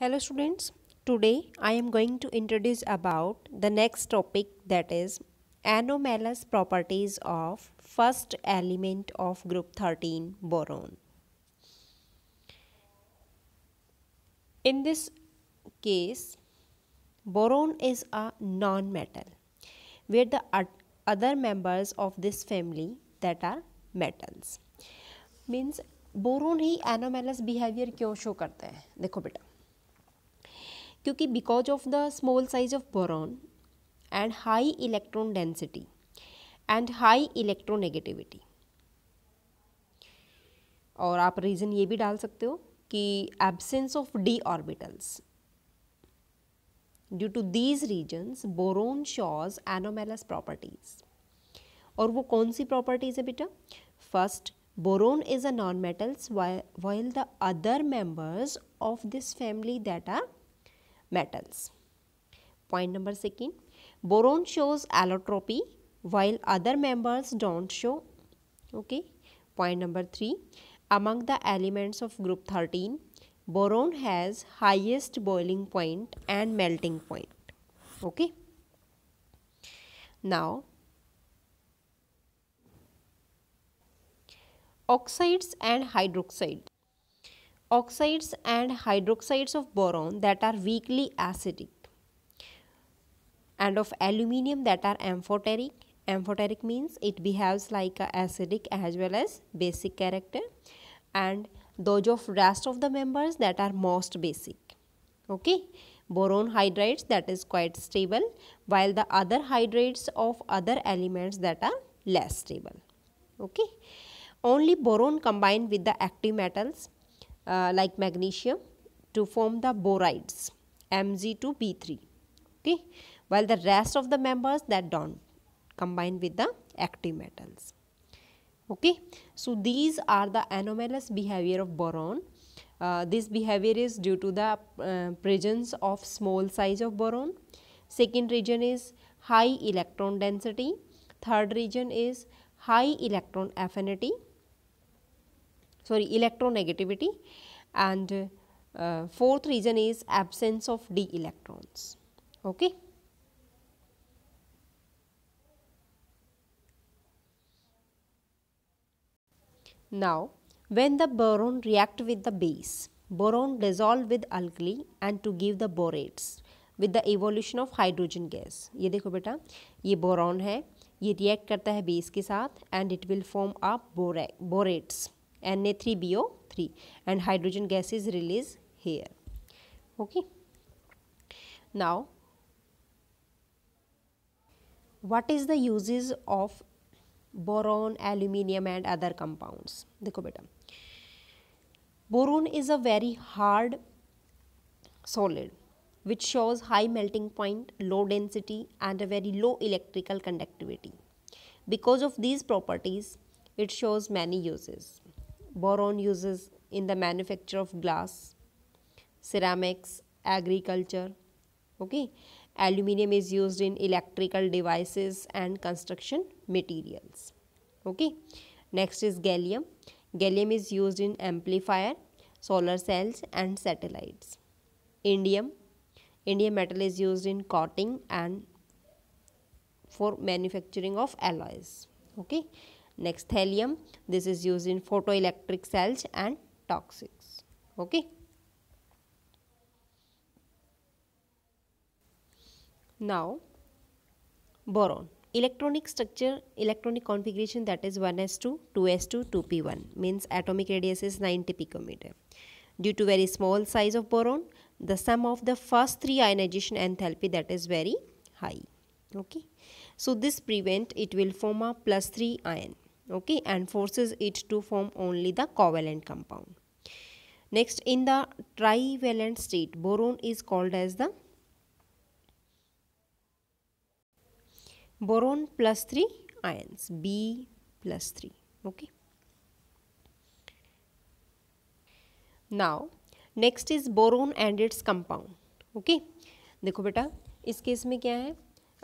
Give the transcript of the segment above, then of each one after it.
hello students today i am going to introduce about the next topic that is anomalous properties of first element of group 13 boron in this case boron is a non metal where the other members of this family that are metals means boron ही anomalous behaviour क्यों show करते हैं देखो बेटा क्योंकि because of the small size of boron and high electron density and high electronegativity और आप reason ये भी डाल सकते हो कि absence of D orbitals due to these reasons boron shows anomalous properties और वो कौन सी प्रॉपर्टीज़ है बेटा first boron is a non metals while, the other members of this family that are metals. Point number second, boron shows allotropy while other members don't show. Okay. Point number three, among the elements of group 13, boron has highest boiling point and melting point. Okay. Now, oxides and hydroxide oxides and hydroxides of boron that are weakly acidic and of aluminium that are amphoteric. Amphoteric means it behaves like acidic as well as basic character and those of rest of the members that are most basic. Okay. Boron hydrides that is quite stable while the other hydrates of other elements that are less stable. Okay. Only boron combined with the active metals uh, like magnesium to form the borides Mg two B3 okay while the rest of the members that don't combine with the active metals okay so these are the anomalous behavior of boron uh, this behavior is due to the uh, presence of small size of boron second region is high electron density third region is high electron affinity sorry electronegativity and uh, fourth reason is absence of d electrons okay now when the boron react with the base boron dissolve with alkali and to give the borates with the evolution of hydrogen gas ये देखो बेटा ये boron है ये react करता है base के साथ and it will form up borates Na3BO3 and hydrogen gas is released here. Okay. Now, what is the uses of boron, aluminium and other compounds? देखो बेटा boron is a very hard solid which shows high melting point, low density and a very low electrical conductivity. Because of these properties, it shows many uses boron uses in the manufacture of glass, ceramics, agriculture. Okay. Aluminium is used in electrical devices and construction materials. Okay. Next is gallium. Gallium is used in amplifier, solar cells and satellites. Indium. Indium metal is used in coating and for manufacturing of alloys. Okay. Next thallium, this is used in photoelectric cells and toxics. Okay. Now, boron. Electronic structure, electronic configuration that is 1s2, 2s2, 2p1 means atomic radius is 90 picometer. Due to very small size of boron, the sum of the first three ionization enthalpy that is very high. Okay. So, this prevent it will form a plus 3 ion. okay and forces it to form only the covalent compound next in the trivalent state boron is called as the boron plus 3 ions b plus 3 okay now next is boron and its compound okay देखो बेटा इस case में क्या है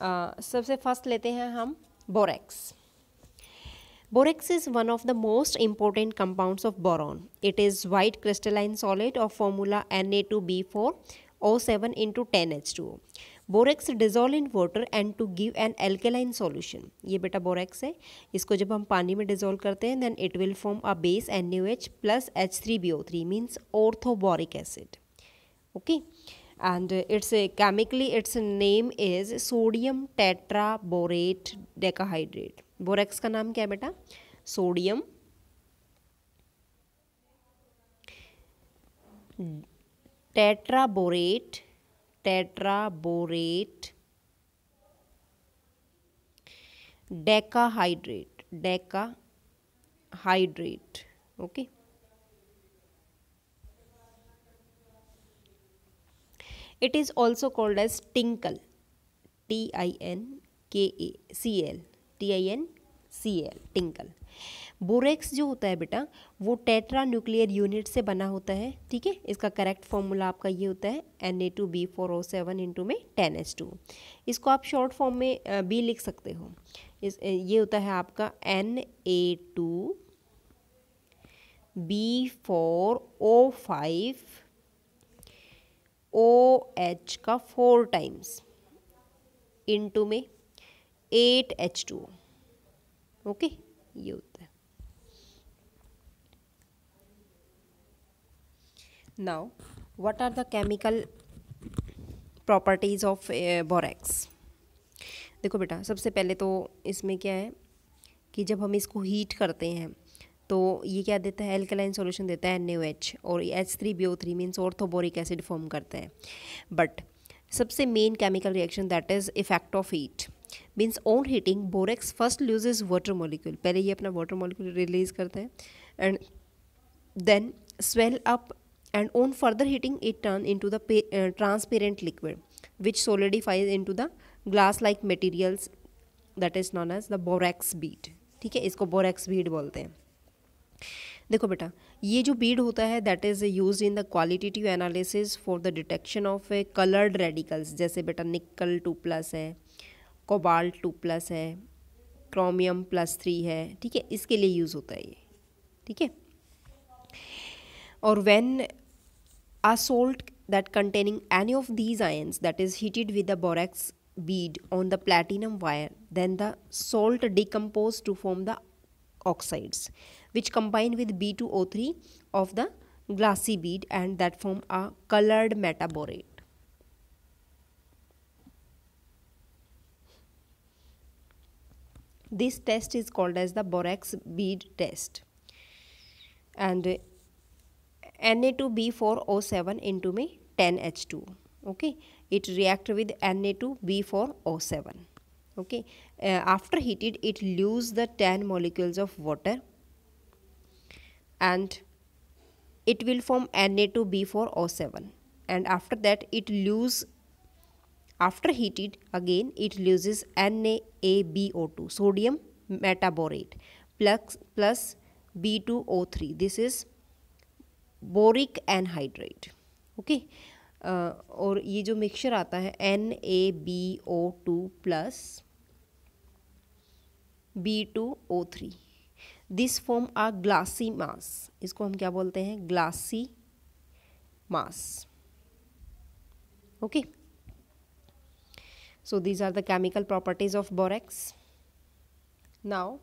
आ, सबसे first लेते हैं हम borax Borax is one of the most important compounds of boron. It is white crystalline solid of formula Na2B4 O7 into 10H2O. Borax dissolve in water and to give an alkaline solution ये बेटा borax है इसको जब हम पानी में dissolve करते हैं then it will form a base N U H plus H three B O three means orthoboric acid okay and uh, its chemically its name is sodium tetraborate decahydrate borax का नाम क्या है बेटा sodium tetraborate tetraborate decahydrate decahydrate okay it is also called as tincal T I N K A C L T I N C L tincal borax जो होता है बेटा वो टेट्रा न्यूक्लियर यूनिट से बना होता है ठीक है इसका करेक्ट फॉर्मूला आपका ये होता है N A two B four O seven into में टेन एच टू इसको आप शॉर्ट फॉर्म में बी लिख सकते हो इस ये होता है आपका N A two B four O five O H का फोर टाइम्स इन टू में एट एच टू ओके ये होता है now what are the chemical properties of borax देखो बेटा सबसे पहले तो इसमें क्या है कि जब हम इसको हीट करते हैं तो ये क्या देता है एल्कलाइन सोल्यूशन देता है एन एच और H three B O three means orthoboric acid form करता है बट सबसे main chemical reaction that is effect of heat means on heating borax first loses its water molecule पहले ये अपना water molecule release करता है and then swell up and on further heating it turn into the transparent liquid which solidifies into the glass like materials that is non as the borax bead ठीक है इसको borax beat बोलते हैं देखो बेटा ये जो bead होता है that is use in the qualitative analysis for the detection of a coloured radicals जैसे बेटा निकल टू प्लस है कोबाल्ट टू प्लस है क्रोमियम प्लस थ्री है ठीक है इसके लिए यूज़ होता है ये ठीक है और when a salt that containing any of these ions that is heated with the borax bead on the platinum wire then the salt decompose to form the oxides which combine with B2O3 of the glassy bead and that form a colored metaborate. This test is called as the borax bead test. And uh, Na2B4O7 into me 10H2. Okay, it react with Na2B4O7. Okay, uh, after heated, it lose the 10 molecules of water and it will form Na to B for O7 and after that it lose after heated again it loses NaAbO2 sodium metaborate plus plus B2O3 this is boric anhydrate okay और ये जो mixture आता है N A B O two plus B two O three this form a glassy mass इसको हम क्या बोलते हैं glassy mass okay so these are the chemical properties of borax now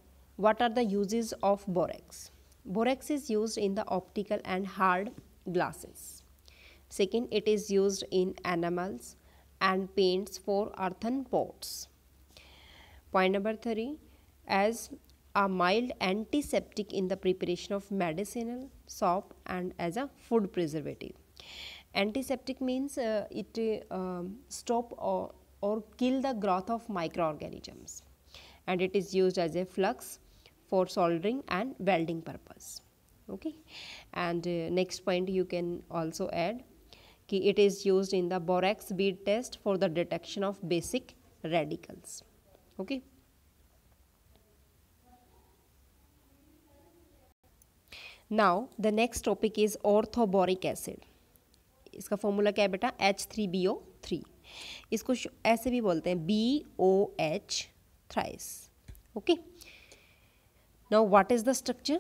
what are the uses of borax borax is use in the optical and hard glasses second it is use in enamels and paints for earthen pots point number three as a mild antiseptic in the preparation of medicinal soap and as a food preservative antiseptic means uh, it uh, um, stop or, or kill the growth of microorganisms and it is used as a flux for soldering and welding purpose okay and uh, next point you can also add ki it is used in the borax bead test for the detection of basic radicals okay now the next topic is orthoboric acid इसका formula क्या है बेटा H three B O three इसको ऐसे भी बोलते हैं B O H thrice okay now what is the structure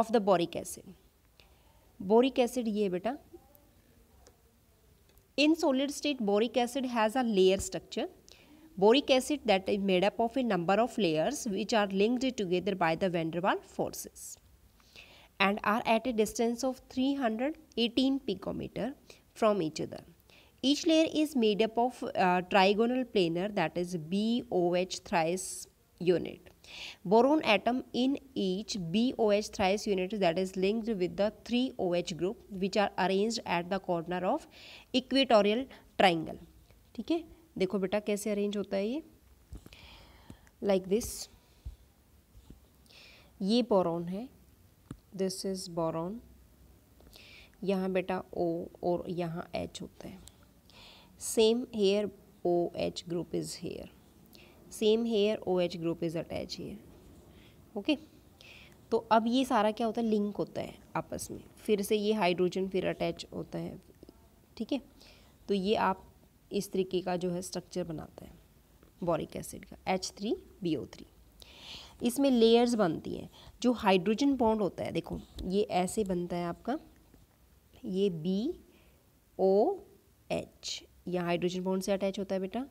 of the boric acid boric acid ये बेटा in solid state boric acid has a layered structure boric acid that is made up of a number of layers which are linked together by the van der Waals forces and are at a distance of 318 picometer from each other. Each layer is made up of uh, trigonal planar that is BOH thrice unit. Boron atom in each BOH thrice unit that is linked with the 3OH group which are arranged at the corner of equatorial triangle. ठीक है देखो बेटा कैसे arrange होता है ये like like this ये boron है दिस इज़ बोरोन यहाँ बेटा ओ और यहाँ एच होता है same here O H group is here same here O H group is attach here okay तो अब ये सारा क्या होता है लिंक होता है आपस में फिर से ये हाइड्रोजन फिर अटैच होता है ठीक है तो ये आप इस तरीके का जो है स्ट्रक्चर बनाता है बॉरिक एसिड का H three B O three इसमें लेयर्स बनती हैं जो हाइड्रोजन बॉन्ड होता है देखो ये ऐसे बनता है आपका ये बी ओ एच यह हाइड्रोजन बॉन्ड से अटैच होता है बेटा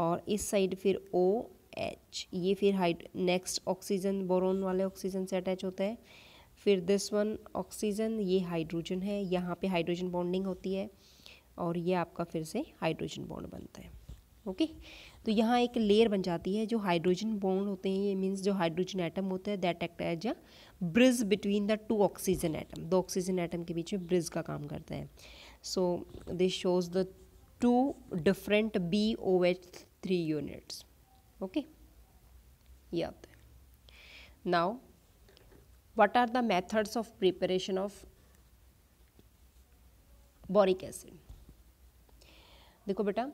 और इस साइड फिर ओ एच ये फिर हाइड नेक्स्ट ऑक्सीजन बोरोन वाले ऑक्सीजन से अटैच होता है फिर दिस वन ऑक्सीजन ये हाइड्रोजन है यहाँ पे हाइड्रोजन बॉन्डिंग होती है और ये आपका फिर से हाइड्रोजन बॉन्ड बनता है ओके तो यहाँ एक लेयर बन जाती है जो हाइड्रोजन बॉन्ड होते हैं ये मीन्स जो हाइड्रोजन एटम होता है that act as a bridge between the two oxygen atom दो ऑक्सीजन एटम के बीच में ब्रिज का काम करता है so this shows the two different B O H three units okay ये है now what are the methods of preparation of boric acid देखो बेटा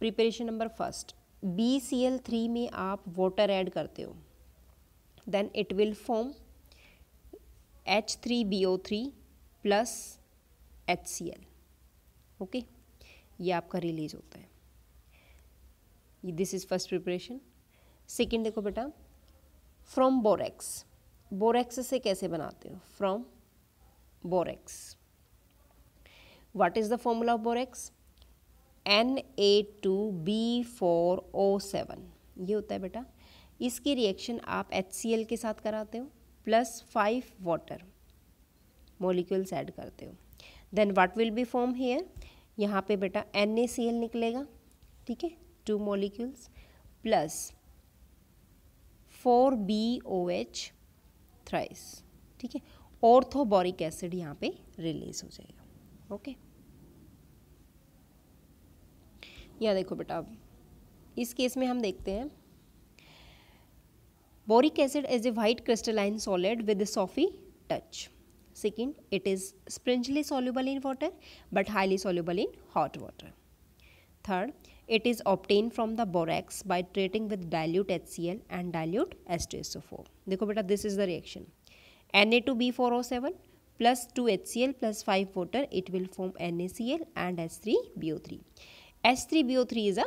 preparation number first B C L three में आप वाटर ऐड करते हो then it will form H three B O three plus H C L okay ये आपका release होता है this is first preparation second देखो बेटा फ्रॉम बोरेक्स बोरेक्स से कैसे बनाते हो from borax what is the formula of borax N A two B four O seven ये होता है बेटा इसकी रिएक्शन आप एच सी एल के साथ कराते हो plus five water molecules add करते हो then what will be form here यहाँ पे बेटा एन ए सी एल निकलेगा ठीक है two molecules plus four B O H thrice ठीक है ऑर्थोबोरिक एसिड यहाँ पे रिलीज हो जाएगा ओके okay? या देखो बेटा अब इस केस में हम देखते हैं boric acid as a white crystalline solid with soapy touch second it is sparingly soluble in water but highly soluble in hot water third it is obtain from the borax by treating with dilute H C L and dilute S T S O four देखो बेटा this is the reaction N A two B four O seven plus two H C L plus five water it will form N A C L and S three B O three H three B O three is a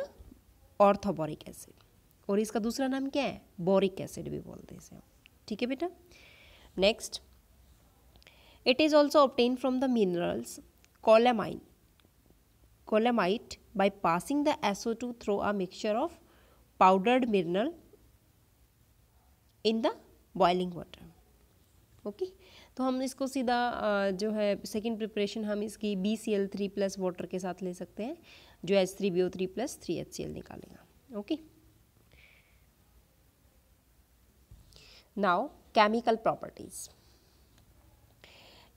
orthoboric acid और इसका दूसरा नाम क्या है boric acid भी बोलते हैं इसे ठीक है बेटा next it is also obtain from the minerals colemanite colemanite passing the S O two through a mixture of powdered mineral in the boiling water okay तो हम इसको सीधा जो है सेकेंड प्रिपरेशन हम इसकी B C L three plus water के साथ ले सकते हैं जो H three B O three plus three H C L निकालेगा okay now chemical properties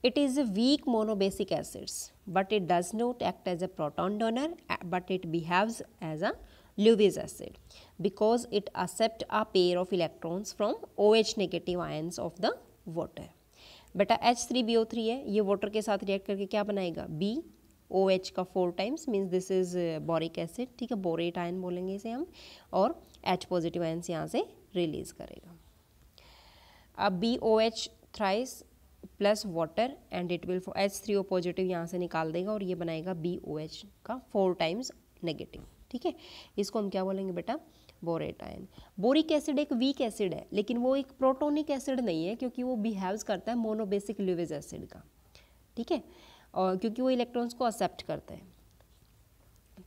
it is weak monobasic acids but it does not act as a proton donor but it behaves as a Lewis acid because it accept a pair of electrons from O H negative ions of the water बेटा H three B O three है ये water के साथ react करके क्या बनाएगा B O OH का four times means this is boric acid ठीक है बोरेट आयन बोलेंगे इसे हम और एच पॉजिटिव आयन्स यहाँ से रिलीज़ करेगा अब B O H thrice plus water and it will H three O positive यहाँ से निकाल देगा और ये बनाएगा बी ओ एच का फोर टाइम्स नेगेटिव ठीक है इसको हम क्या बोलेंगे बेटा बोरेट आयन बोरिक एसिड एक वीक एसिड है लेकिन वो एक प्रोटोनिक एसिड नहीं है क्योंकि वो बिहेव करता है मोनोबेसिक लिविज एसिड का ठीक है और क्योंकि वो इलेक्ट्रॉन्स को एक्सेप्ट करता है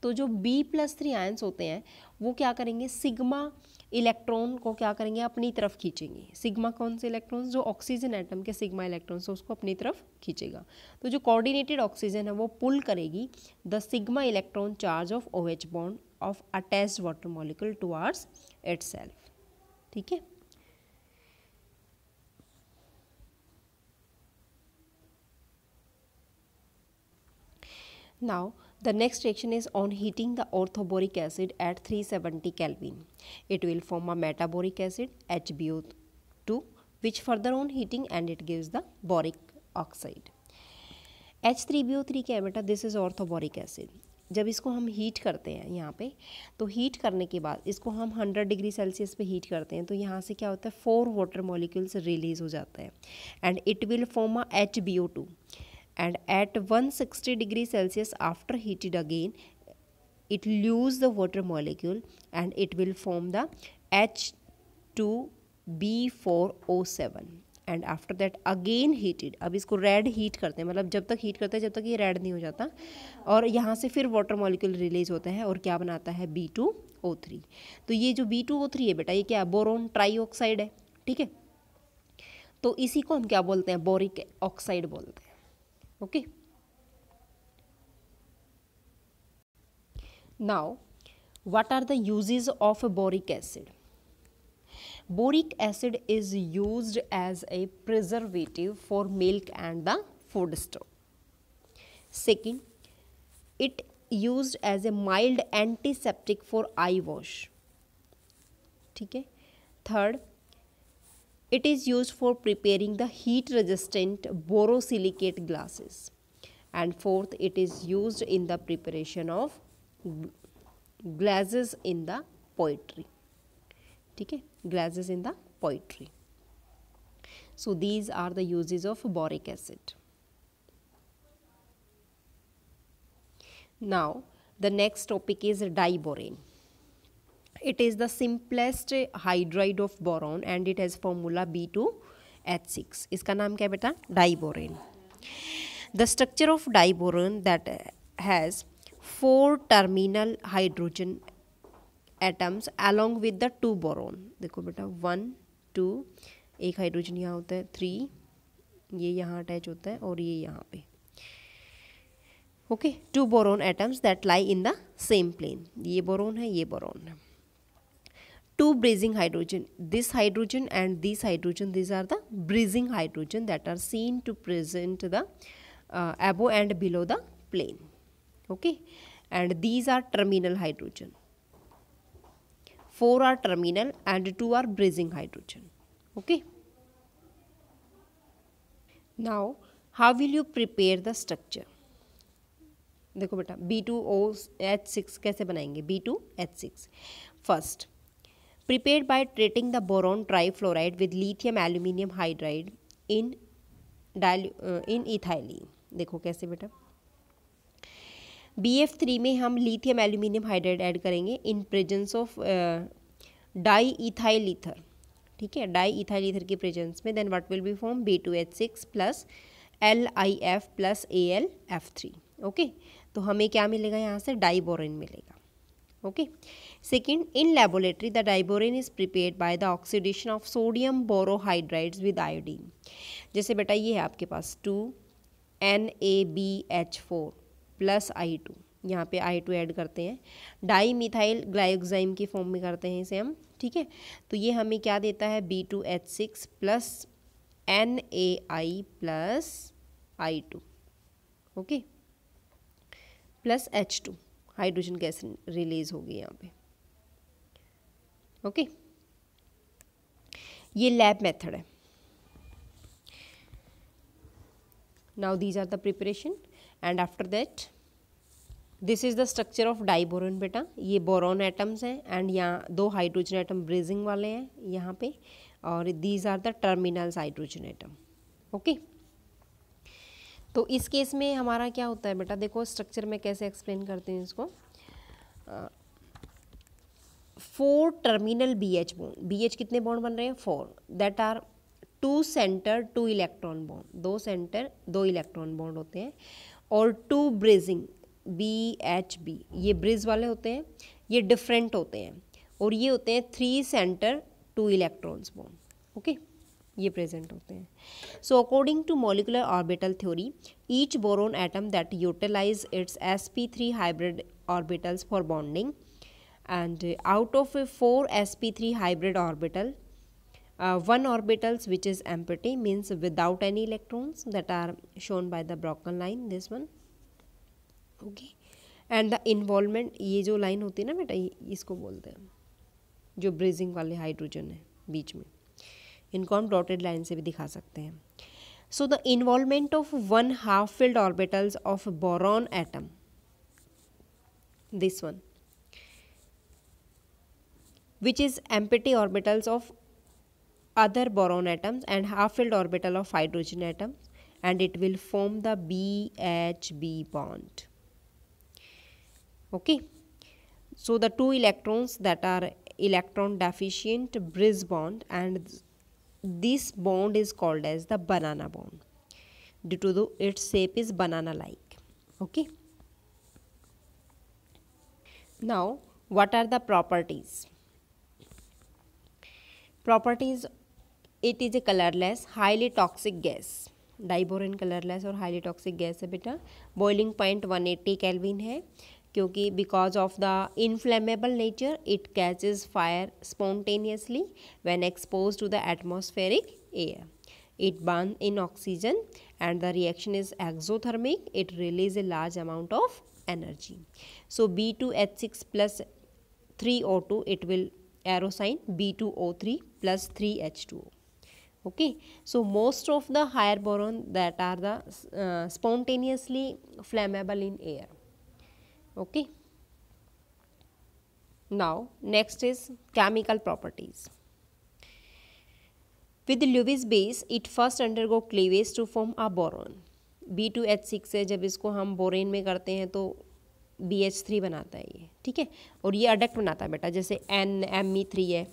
तो जो बी प्लस थ्री आयन्स होते हैं वो क्या करेंगे सिग्मा इलेक्ट्रॉन को क्या करेंगे अपनी तरफ खींचेंगे सिग्मा कौन से इलेक्ट्रॉन्स जो ऑक्सीजन एटम के सिग्मा इलेक्ट्रॉन्स उसको अपनी तरफ खींचेगा तो जो कोऑर्डिनेटेड ऑक्सीजन है वो पुल करेगी the sigma electron charge of O H bond of attach water molecule towards it ठीक है Now, the next reaction is on heating the orthoboric acid at 370 Kelvin. It will form a metaboric acid HbO2 which further on heating and it gives the boric oxide. H3BO3 क्या है बेटा This is orthoboric acid. जब इसको हम heat करते हैं यहाँ पे तो हीट करने के बाद इसको हम 100 डिग्री सेल्सियस पे हीट करते हैं तो यहाँ से क्या होता है फोर वाटर मॉलिक्यूल्स रिलीज हो जाता है and it will form a H B O two and at 160 degree celsius after heated again it lose the water molecule and it will form the H2B4O7 and after that again heated अब इसको red heat करते हैं मतलब जब तक heat करते हैं जब तक ये रेड नहीं हो जाता और यहाँ से फिर वाटर मॉलिक्यूल रिलीज होता है और क्या बनाता है बी टू ओ थ्री तो ये जो बी टू ओ थ्री है बेटा ये क्या बोरोन ट्राई ऑक्साइड है ठीक है तो इसी को हम क्या बोलते हैं बोरिक ऑक्साइड बोलते हैं okay now what are the uses of boric acid boric acid is used as a preservative for milk and the food foodstuff second it used as a mild antiseptic for eye wash ठीक Third. It is used for preparing the heat resistant borosilicate glasses. And fourth, it is used in the preparation of glasses in the poetry. Okay, glasses in the poetry. So these are the uses of boric acid. Now the next topic is diborane. It is the simplest hydride of boron and it has formula B2H6. इसका नाम क्या beta diborane the structure of diborane that has four terminal hydrogen atoms along with the two boron. dekho beta 1 2 एक hydrogen यहाँ होता है three ये यहाँ attach होता है और ये यहाँ पे okay two boron atoms that lie in the same plane ये बोरोन है ये बोरोन है two brazing hydrogen this hydrogen and this hydrogen these are the brazing hydrogen that are seen to present the uh, above and below the plane okay and these are terminal hydrogen four are terminal and two are brazing hydrogen okay now how will you prepare the structure देखो बेटा B two O H H कैसे बनाएंगे B two H six? First prepared by treating the boron trifluoride with lithium aluminium hydride in in ethyl uh, देखो कैसे बेटा B F three में हम lithium aluminium hydride add करेंगे in presence of diethyl ether ठीक है diethyl ether के presence में then what will be form B two H six plus L I F plus A L F three okay तो हमें क्या मिलेगा यहाँ से डाई बोरिन मिलेगा okay Second, in laboratory, the diborane is prepared by the oxidation of sodium borohydrides with iodine. जैसे बेटा ये है आपके पास two N A B H four plus I two यहाँ पे आई टू ऐड करते हैं डाई मिथाइल ग्लाइक्साइम के फॉर्म में करते हैं इसे हम ठीक है तो ये हमें क्या देता है B two H six plus N A I plus I two okay plus H two hydrogen gas release होगी यहाँ पे ओके okay? ये लैब मेथड है now these are the preparation and after that this is the structure of diborane बेटा ये boron atoms हैं and यहाँ दो हाइड्रोजन एटम ब्रीजिंग वाले हैं यहाँ पे और these are the terminals hydrogen atom okay तो इस केस में हमारा क्या होता है बेटा देखो स्ट्रक्चर में कैसे एक्सप्लेन करते हैं इसको four terminal B H bond B H कितने बॉन्ड बन रहे हैं four that are two centre two electron bond दो सेंटर दो इलेक्ट्रॉन बॉन्ड होते हैं और two bridging B H B ये ब्रिज वाले होते हैं ये डिफरेंट होते हैं और ये होते हैं three centre two electrons bond okay ये प्रेजेंट होते हैं so according to molecular orbital theory each boron atom that utilize its S P three hybrid orbitals for bonding and uh, out of a four sp3 hybrid orbital uh, one orbitals which is empty means without any electrons that are shown by the broken line this one okay and the involvement ye jo line hoti na beta isko bolte hain jo bridging wale hydrogen hai beech mein inko hum dotted line se bhi dikha sakte hain so the involvement of one half filled orbitals of boron atom this one which is empty orbitals of other boron atoms and half-filled orbital of hydrogen atoms and it will form the BHB bond. Okay. So, the two electrons that are electron deficient Bris bond and this bond is called as the banana bond due to the, its shape is banana like. Okay. Now, what are the properties? Properties it is a colourless highly toxic gas diborane colourless और highly toxic gas है बेटा boiling point 180 eighty kelvin है क्योंकि because of the inflammable nature it catches fire spontaneously when expose to the atmospheric air it burn in oxygen and the reaction is exothermic it release a large amount of energy so B two H six plus three O two it will एरोसाइन B two O three plus three H two O okay so most of the higher boron that are the spontaneously flammable in air okay now next is chemical properties with Lewis base it first undergo cleavage to form a boron B two H six है जब इसको हम borane में करते हैं तो B H three बनाता है ये ठीक है और ये अडक्ट बनाता है बेटा जैसे एन एम ई थ्री है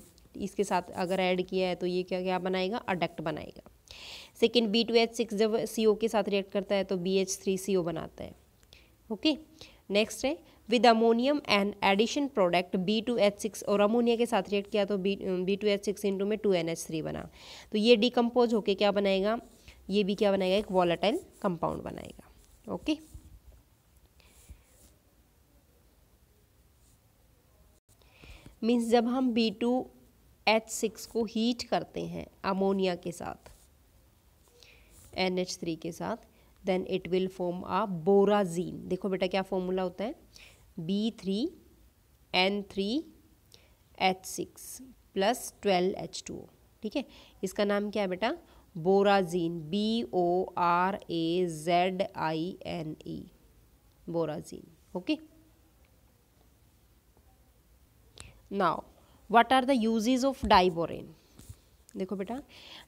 इसके साथ अगर ऐड किया है तो ये क्या क्या बनाएगा अडक्ट बनाएगा second B two H six जब सी ओ के साथ रिएक्ट करता है तो B H three C O बनाता है ओके नेक्स्ट है with ammonium and addition product B two H six और अमोनिया के साथ रिएक्ट किया तो B B two H six into में टू एन एच थ्री बना तो ये डिकम्पोज होके क्या बनाएगा ये भी क्या बनाएगा एक वॉलेटाइल कंपाउंड बनाएगा ओके okay? मीन्स जब हम बी टू एच सिक्स को हीट करते हैं अमोनिया के साथ एन एच थ्री के साथ then it will form a borazine देखो बेटा क्या फॉर्मूला होता है B three N three H six plus twelve H two ठीक है इसका नाम क्या है बेटा borazine B O R A Z I N E borazine okay okay? Now what are the uses of diborane देखो बेटा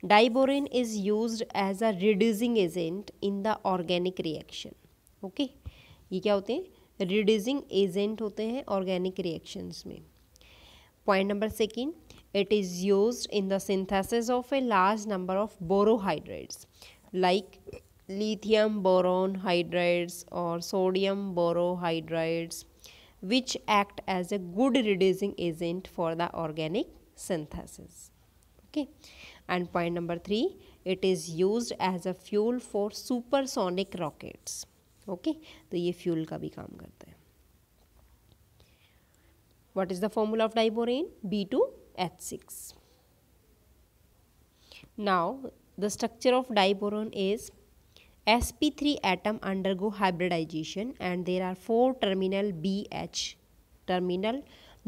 diborane is use as a reducing agent in the organic reaction okay ये क्या होते हैं reducing agent होते हैं organic reactions में point number second it is use in the synthesis of a large number of borohydrates like lithium boron hydrides और sodium borohydrides which act as a good reducing agent for the organic synthesis. Okay. And point number three, it is used as a fuel for supersonic rockets. okay? so this fuel का भी काम करता है What is the formula of diborane? B2H6. Now, the structure of of is. sp3 atom undergo hybridization and there are four terminal bh terminal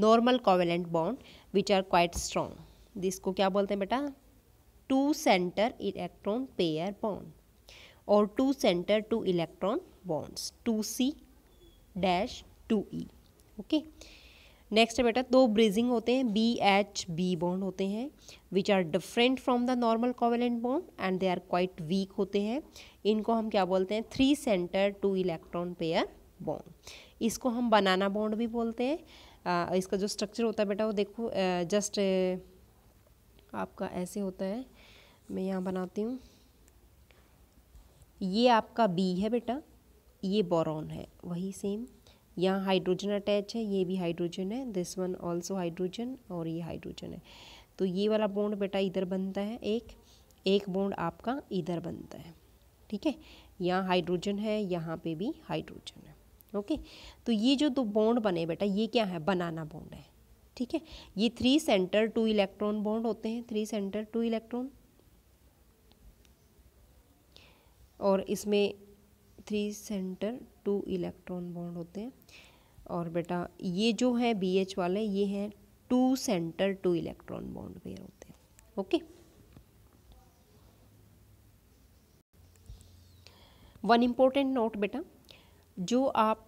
normal covalent bond which are quite strong जिसको क्या बोलते हैं बेटा two centre electron pair bond और two centre two electron bonds two C dash two E okay next बेटा दो bridging होते हैं बी एच बी बॉन्ड होते हैं which are different from the normal covalent bond and they are quite weak होते हैं इनको हम क्या बोलते हैं three centre two electron pair bond इसको हम बनाना बॉन्ड भी बोलते हैं इसका जो स्ट्रक्चर होता है बेटा वो देखो जस्ट आपका ऐसे होता है मैं यहाँ बनाती हूँ ये आपका बी है बेटा ये बोरॉन है वही सेम यहाँ हाइड्रोजन अटैच है ये भी हाइड्रोजन है दिस वन ऑल्सो हाइड्रोजन और ये हाइड्रोजन है तो ये वाला बॉन्ड बेटा इधर बनता है एक एक बॉन्ड आपका इधर बनता है ठीक है यहाँ हाइड्रोजन है यहाँ पे भी हाइड्रोजन है ओके तो ये जो दो बॉन्ड बने बेटा ये क्या है बनाना बॉन्ड है ठीक है ये three centre two electron bond होते हैं थ्री सेंटर टू इलेक्ट्रॉन और इसमें three centre two electron bond होते हैं और बेटा ये जो है बी एच वाले ये हैं two centre two electron bond pair होते हैं ओके वन इम्पोर्टेंट नोट बेटा जो आप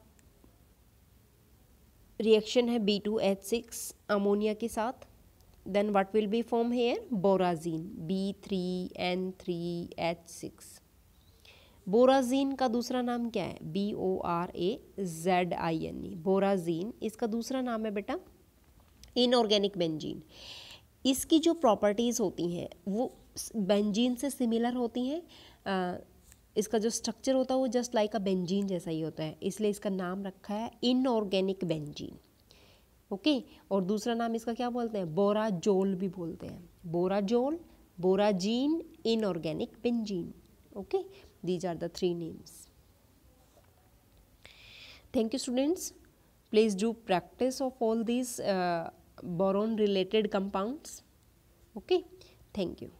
रिएक्शन है B two H six ammonia के साथ then what will be form here borazine B three N three H six borazine का दूसरा नाम क्या है B O R A Z I N E borazine इसका दूसरा नाम है बेटा इनऑर्गेनिक बेंजीन इसकी जो प्रॉपर्टीज़ होती हैं वो बेंजीन से सिमिलर होती हैं इसका जो स्ट्रक्चर होता है वो जस्ट लाइक अ बेंजीन जैसा ही होता है इसलिए इसका नाम रखा है इनऑर्गेनिक बेंजीन ओके और दूसरा नाम इसका क्या बोलते हैं बोराजोल भी बोलते हैं borazole borazine inorganic benzene okay these are the three names thank you students please do practice of all this boron related compounds okay thank you